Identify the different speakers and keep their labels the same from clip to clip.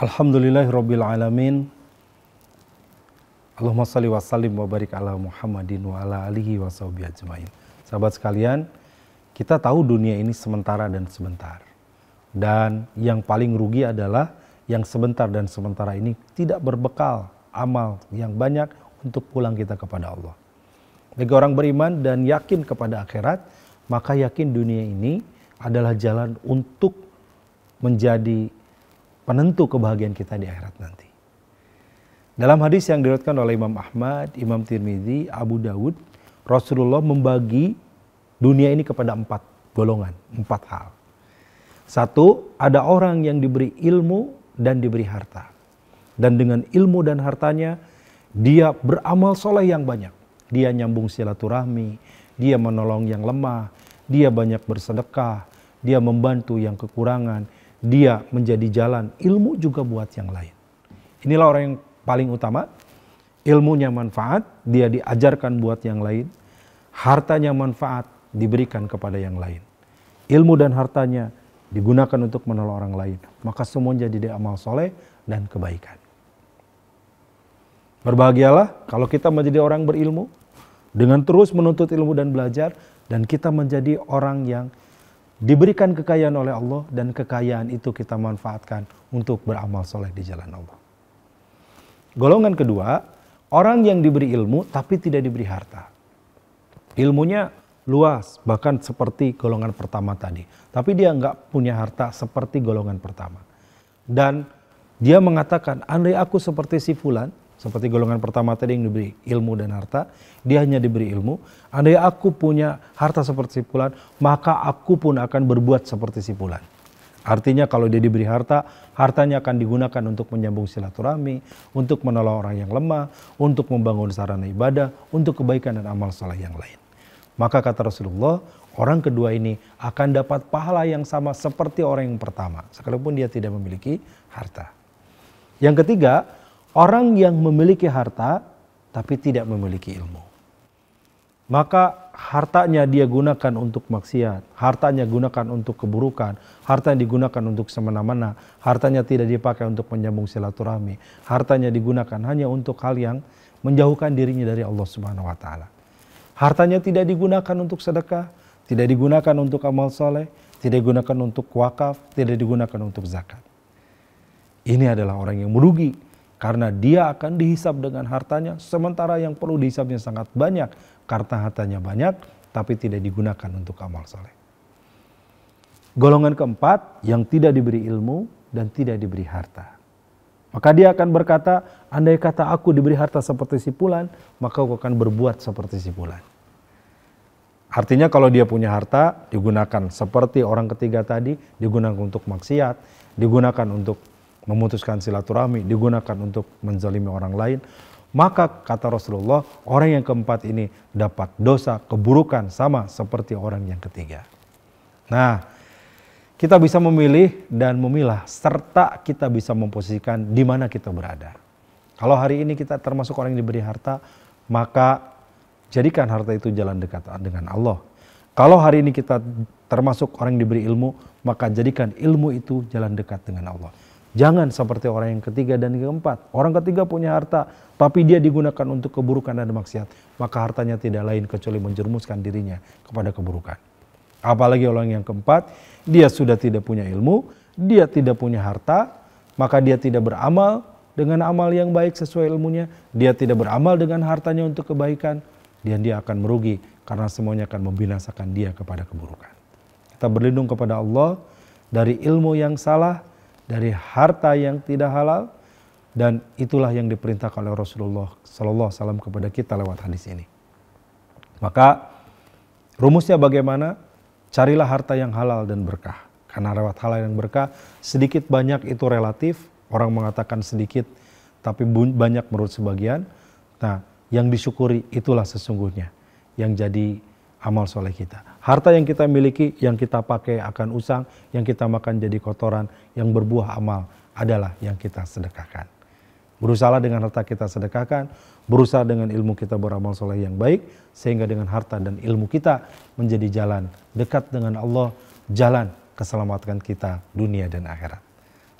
Speaker 1: Alhamdulillahirabbil alamin. Allahumma salli wa sallim wa barik ala Muhammadin wa ala alihi wa sahbihi ajmain. Sahabat sekalian, kita tahu dunia ini sementara dan sebentar. Dan yang paling rugi adalah yang sebentar dan sementara ini tidak berbekal amal yang banyak untuk pulang kita kepada Allah. Bagi orang beriman dan yakin kepada akhirat, maka yakin dunia ini adalah jalan untuk menjadi penentu kebahagiaan kita di akhirat nanti. Dalam hadis yang diriwayatkan oleh Imam Ahmad, Imam Tirmidzi, Abu Dawud, Rasulullah membagi dunia ini kepada empat golongan, empat hal. Satu, ada orang yang diberi ilmu dan diberi harta. Dan dengan ilmu dan hartanya, dia beramal soleh yang banyak. Dia nyambung silaturahmi, dia menolong yang lemah, dia banyak bersedekah, dia membantu yang kekurangan, dia menjadi jalan, ilmu juga buat yang lain. Inilah orang yang paling utama, ilmunya manfaat, dia diajarkan buat yang lain, hartanya manfaat, diberikan kepada yang lain. Ilmu dan hartanya digunakan untuk menolong orang lain. Maka semua jadi amal soleh dan kebaikan. Berbahagialah kalau kita menjadi orang berilmu, dengan terus menuntut ilmu dan belajar, dan kita menjadi orang yang diberikan kekayaan oleh Allah dan kekayaan itu kita manfaatkan untuk beramal soleh di jalan Allah. Golongan kedua, orang yang diberi ilmu tapi tidak diberi harta. Ilmunya luas, bahkan seperti golongan pertama tadi. Tapi dia nggak punya harta seperti golongan pertama. Dan dia mengatakan, andai aku seperti si Fulan, seperti golongan pertama tadi yang diberi ilmu dan harta, dia hanya diberi ilmu. Andai aku punya harta seperti si Pulan, maka aku pun akan berbuat seperti si Pulan. Artinya kalau dia diberi harta, hartanya akan digunakan untuk menyambung silaturahmi, untuk menolong orang yang lemah, untuk membangun sarana ibadah, untuk kebaikan dan amal soleh yang lain. Maka kata Rasulullah, orang kedua ini akan dapat pahala yang sama seperti orang yang pertama, sekalipun dia tidak memiliki harta. Yang ketiga, Orang yang memiliki harta tapi tidak memiliki ilmu. Maka hartanya dia gunakan untuk maksiat, hartanya gunakan untuk keburukan, harta digunakan untuk semena-mena, hartanya tidak dipakai untuk menyambung silaturahmi, hartanya digunakan hanya untuk hal yang menjauhkan dirinya dari Allah Subhanahu wa taala. Hartanya tidak digunakan untuk sedekah, tidak digunakan untuk amal soleh, tidak digunakan untuk wakaf, tidak digunakan untuk zakat. Ini adalah orang yang merugi karena dia akan dihisap dengan hartanya, sementara yang perlu dihisapnya sangat banyak karena hartanya banyak, tapi tidak digunakan untuk amal soleh. Golongan keempat yang tidak diberi ilmu dan tidak diberi harta. Maka dia akan berkata, andai kata aku diberi harta seperti si Pulan, maka aku akan berbuat seperti si Pulan. Artinya kalau dia punya harta, digunakan seperti orang ketiga tadi, digunakan untuk maksiat, digunakan untuk memutuskan silaturahmi digunakan untuk menzalimi orang lain, maka kata Rasulullah, orang yang keempat ini dapat dosa keburukan sama seperti orang yang ketiga. Nah, kita bisa memilih dan memilah serta kita bisa memposisikan di mana kita berada. Kalau hari ini kita termasuk orang yang diberi harta, maka jadikan harta itu jalan dekat dengan Allah. Kalau hari ini kita termasuk orang yang diberi ilmu, maka jadikan ilmu itu jalan dekat dengan Allah. Jangan seperti orang yang ketiga dan keempat. Orang ketiga punya harta, tapi dia digunakan untuk keburukan dan maksiat. Maka hartanya tidak lain kecuali menjerumuskan dirinya kepada keburukan. Apalagi orang yang keempat, dia sudah tidak punya ilmu, dia tidak punya harta, maka dia tidak beramal dengan amal yang baik sesuai ilmunya. Dia tidak beramal dengan hartanya untuk kebaikan, dan dia akan merugi karena semuanya akan membinasakan dia kepada keburukan. Kita berlindung kepada Allah dari ilmu yang salah, dari harta yang tidak halal dan itulah yang diperintahkan oleh Rasulullah Sallallahu Alaihi Wasallam kepada kita lewat hadis ini. Maka rumusnya bagaimana? Carilah harta yang halal dan berkah. Karena lewat halal yang berkah sedikit banyak itu relatif. Orang mengatakan sedikit tapi banyak menurut sebagian. Nah, yang disyukuri itulah sesungguhnya yang jadi amal soleh kita. Harta yang kita miliki, yang kita pakai akan usang, yang kita makan jadi kotoran, yang berbuah amal adalah yang kita sedekahkan. Berusaha dengan harta kita sedekahkan, berusaha dengan ilmu kita beramal soleh yang baik, sehingga dengan harta dan ilmu kita menjadi jalan dekat dengan Allah, jalan keselamatan kita dunia dan akhirat.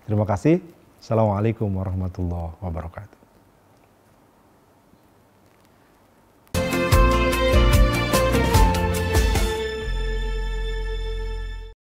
Speaker 1: Terima kasih. Assalamualaikum warahmatullahi wabarakatuh.